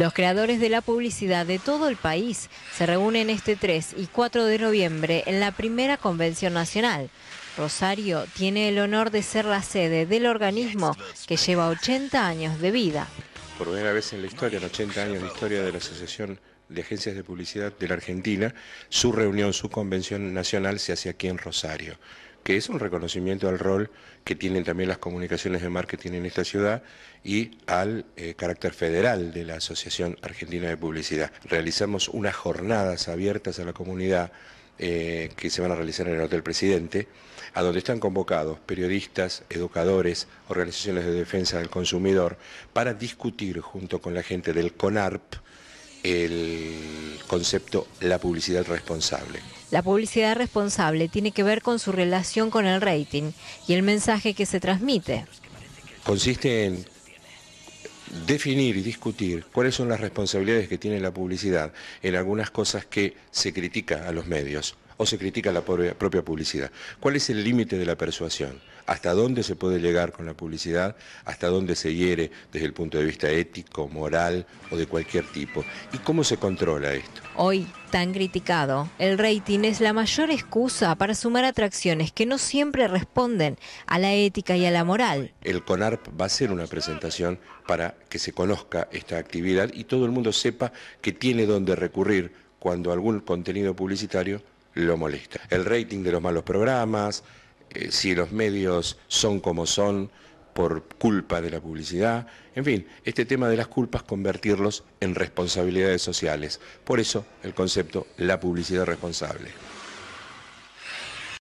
Los creadores de la publicidad de todo el país se reúnen este 3 y 4 de noviembre en la primera convención nacional. Rosario tiene el honor de ser la sede del organismo que lleva 80 años de vida. Por primera vez en la historia, en 80 años de historia de la Asociación de Agencias de Publicidad de la Argentina, su reunión, su convención nacional se hace aquí en Rosario que es un reconocimiento al rol que tienen también las comunicaciones de marketing en esta ciudad y al eh, carácter federal de la Asociación Argentina de Publicidad. Realizamos unas jornadas abiertas a la comunidad eh, que se van a realizar en el Hotel Presidente, a donde están convocados periodistas, educadores, organizaciones de defensa del consumidor, para discutir junto con la gente del CONARP, el concepto la publicidad responsable. La publicidad responsable tiene que ver con su relación con el rating y el mensaje que se transmite. Consiste en definir y discutir cuáles son las responsabilidades que tiene la publicidad en algunas cosas que se critica a los medios o se critica la propia publicidad. ¿Cuál es el límite de la persuasión? ¿Hasta dónde se puede llegar con la publicidad? ¿Hasta dónde se hiere desde el punto de vista ético, moral o de cualquier tipo? ¿Y cómo se controla esto? Hoy, tan criticado, el rating es la mayor excusa para sumar atracciones que no siempre responden a la ética y a la moral. El CONARP va a ser una presentación para que se conozca esta actividad y todo el mundo sepa que tiene dónde recurrir cuando algún contenido publicitario lo molesta. El rating de los malos programas, eh, si los medios son como son por culpa de la publicidad, en fin, este tema de las culpas convertirlos en responsabilidades sociales. Por eso el concepto la publicidad responsable.